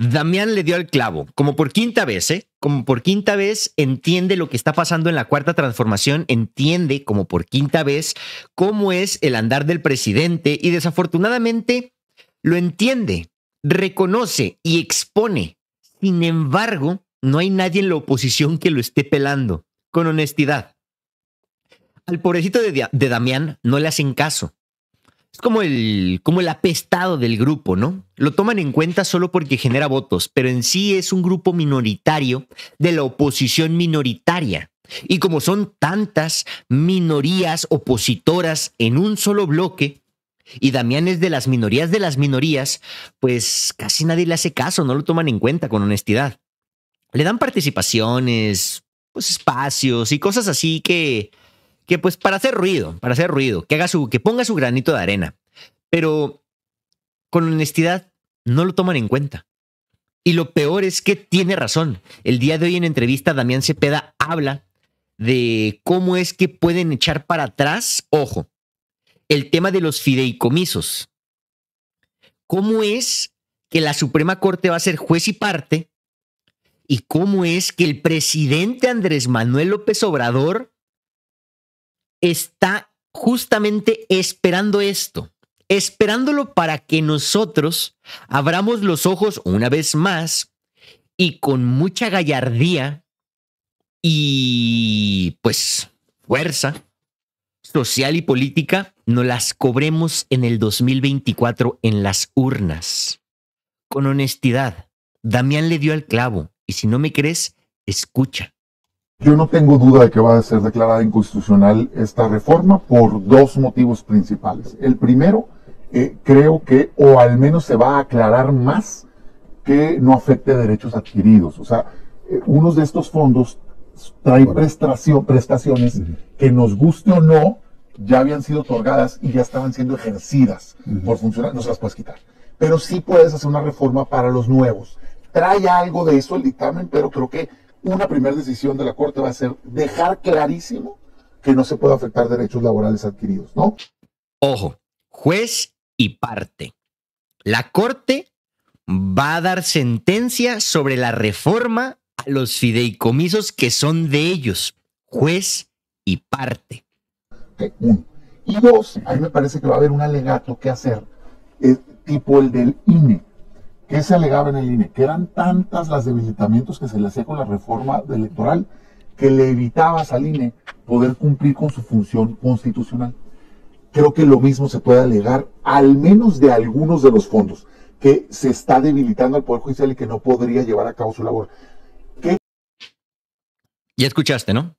Damián le dio el clavo, como por quinta vez, ¿eh? Como por quinta vez entiende lo que está pasando en la cuarta transformación, entiende como por quinta vez cómo es el andar del presidente y desafortunadamente lo entiende, reconoce y expone. Sin embargo, no hay nadie en la oposición que lo esté pelando, con honestidad. Al pobrecito de, de Damián no le hacen caso como el, como el apestado del grupo, ¿no? Lo toman en cuenta solo porque genera votos, pero en sí es un grupo minoritario de la oposición minoritaria. Y como son tantas minorías opositoras en un solo bloque, y Damián es de las minorías de las minorías, pues casi nadie le hace caso, no lo toman en cuenta con honestidad. Le dan participaciones, pues espacios y cosas así que que pues para hacer ruido, para hacer ruido, que, haga su, que ponga su granito de arena. Pero con honestidad no lo toman en cuenta. Y lo peor es que tiene razón. El día de hoy en entrevista Damián Cepeda habla de cómo es que pueden echar para atrás, ojo, el tema de los fideicomisos. ¿Cómo es que la Suprema Corte va a ser juez y parte? ¿Y cómo es que el presidente Andrés Manuel López Obrador está justamente esperando esto, esperándolo para que nosotros abramos los ojos una vez más y con mucha gallardía y pues fuerza social y política nos las cobremos en el 2024 en las urnas. Con honestidad, Damián le dio al clavo y si no me crees, escucha. Yo no tengo duda de que va a ser declarada inconstitucional esta reforma por dos motivos principales. El primero, eh, creo que, o al menos se va a aclarar más, que no afecte derechos adquiridos. O sea, eh, unos de estos fondos traen prestaciones que nos guste o no, ya habían sido otorgadas y ya estaban siendo ejercidas por funcionarios, no se las puedes quitar. Pero sí puedes hacer una reforma para los nuevos. Trae algo de eso el dictamen, pero creo que una primera decisión de la Corte va a ser dejar clarísimo que no se puede afectar derechos laborales adquiridos, ¿no? Ojo, juez y parte. La Corte va a dar sentencia sobre la reforma a los fideicomisos que son de ellos, juez y parte. uno. Y dos, a mí me parece que va a haber un alegato que hacer, eh, tipo el del INE. ¿Qué se alegaba en el INE? Que eran tantas las debilitamientos que se le hacía con la reforma electoral que le evitabas al INE poder cumplir con su función constitucional. Creo que lo mismo se puede alegar, al menos de algunos de los fondos, que se está debilitando al Poder Judicial y que no podría llevar a cabo su labor. ¿Qué? Ya escuchaste, ¿no?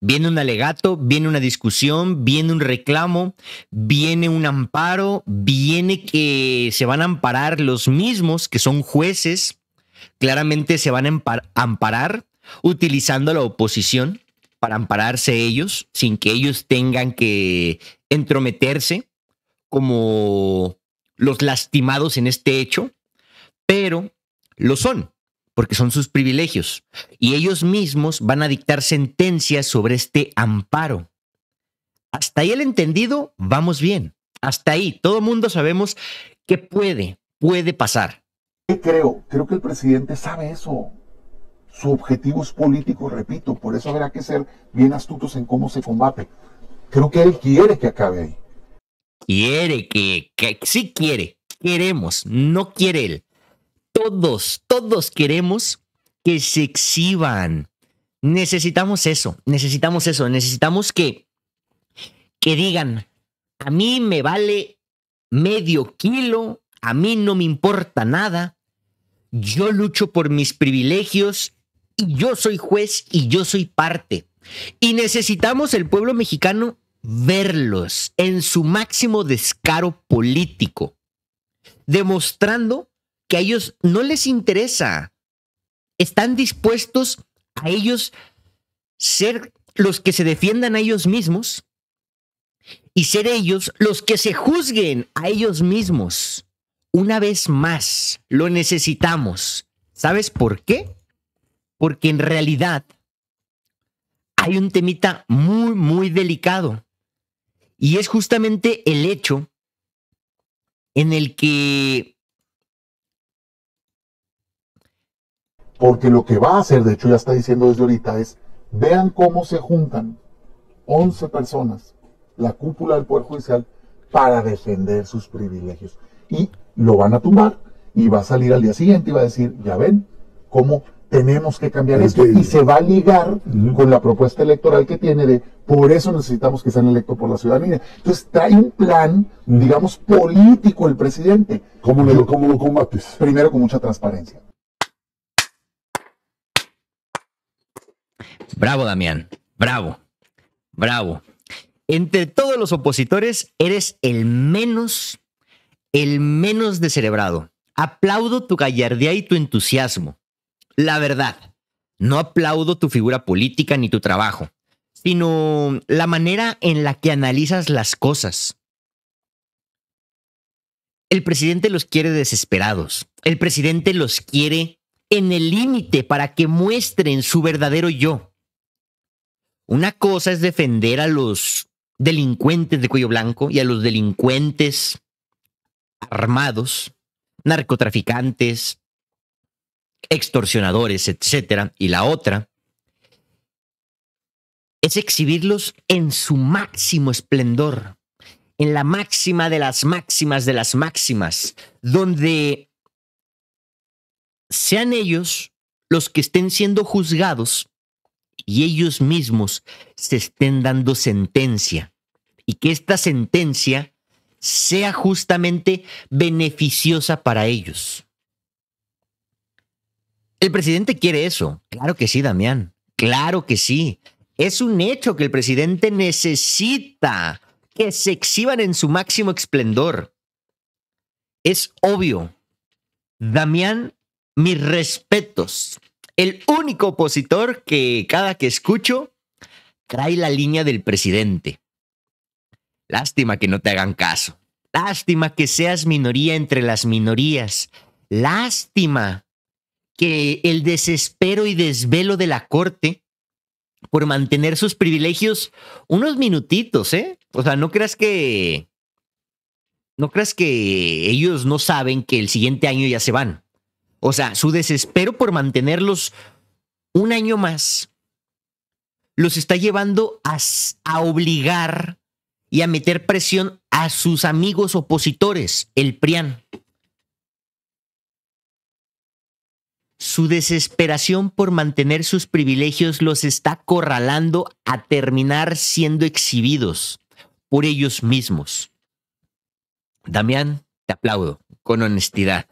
Viene un alegato, viene una discusión, viene un reclamo, viene un amparo, viene que se van a amparar los mismos que son jueces, claramente se van a amparar utilizando la oposición para ampararse ellos, sin que ellos tengan que entrometerse como los lastimados en este hecho, pero lo son porque son sus privilegios, y ellos mismos van a dictar sentencias sobre este amparo. Hasta ahí el entendido, vamos bien. Hasta ahí, todo mundo sabemos que puede, puede pasar. Creo, creo que el presidente sabe eso. Su objetivo es político, repito, por eso habrá que ser bien astutos en cómo se combate. Creo que él quiere que acabe ahí. Quiere que, que sí quiere, queremos, no quiere él todos, todos queremos que se exhiban. Necesitamos eso, necesitamos eso, necesitamos que, que digan, a mí me vale medio kilo, a mí no me importa nada, yo lucho por mis privilegios y yo soy juez y yo soy parte. Y necesitamos el pueblo mexicano verlos en su máximo descaro político, demostrando que a ellos no les interesa. Están dispuestos a ellos ser los que se defiendan a ellos mismos y ser ellos los que se juzguen a ellos mismos. Una vez más, lo necesitamos. ¿Sabes por qué? Porque en realidad hay un temita muy, muy delicado. Y es justamente el hecho en el que Porque lo que va a hacer, de hecho ya está diciendo desde ahorita, es vean cómo se juntan 11 personas, la cúpula del Poder Judicial, para defender sus privilegios. Y lo van a tumbar y va a salir al día siguiente y va a decir, ya ven, cómo tenemos que cambiar esto. Y se va a ligar con la propuesta electoral que tiene de por eso necesitamos que sean electos por la ciudadanía. Entonces trae un plan, digamos, político el presidente. ¿Cómo, ¿Cómo lo combates? Primero con mucha transparencia. Bravo, Damián. Bravo. Bravo. Entre todos los opositores, eres el menos, el menos descerebrado. Aplaudo tu gallardía y tu entusiasmo. La verdad, no aplaudo tu figura política ni tu trabajo, sino la manera en la que analizas las cosas. El presidente los quiere desesperados. El presidente los quiere en el límite para que muestren su verdadero yo. Una cosa es defender a los delincuentes de cuello blanco y a los delincuentes armados, narcotraficantes, extorsionadores, etcétera, y la otra es exhibirlos en su máximo esplendor, en la máxima de las máximas de las máximas, donde sean ellos los que estén siendo juzgados y ellos mismos se estén dando sentencia y que esta sentencia sea justamente beneficiosa para ellos. El presidente quiere eso. Claro que sí, Damián. Claro que sí. Es un hecho que el presidente necesita que se exhiban en su máximo esplendor. Es obvio. Damián, mis respetos el único opositor que cada que escucho trae la línea del presidente. Lástima que no te hagan caso. Lástima que seas minoría entre las minorías. Lástima que el desespero y desvelo de la corte por mantener sus privilegios unos minutitos, ¿eh? O sea, no creas que... No creas que ellos no saben que el siguiente año ya se van. O sea, su desespero por mantenerlos un año más los está llevando a, obligar y a meter presión a sus amigos opositores, el PRIAN. Su desesperación por mantener sus privilegios los está corralando a terminar siendo exhibidos por ellos mismos. Damián, te aplaudo con honestidad.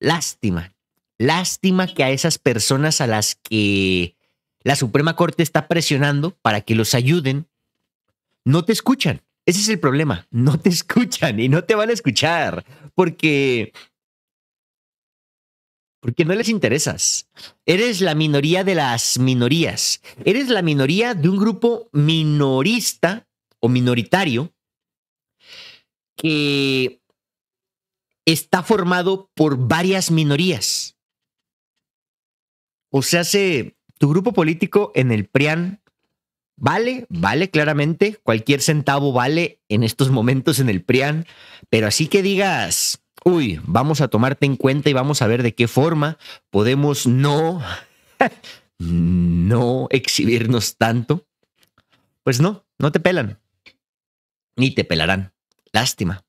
Lástima, lástima que a esas personas a las que la Suprema Corte está presionando para que los ayuden, no te escuchan. Ese es el problema, no te escuchan y no te van a escuchar porque porque no les interesas. Eres la minoría de las minorías. Eres la minoría de un grupo minorista o minoritario que está formado por varias minorías. O sea, si tu grupo político en el PRIAN vale, vale claramente, cualquier centavo vale en estos momentos en el PRIAN, pero así que digas, uy, vamos a tomarte en cuenta y vamos a ver de qué forma podemos no, no exhibirnos tanto, pues no, no te pelan, ni te pelarán. Lástima,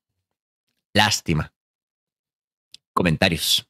lástima comentarios.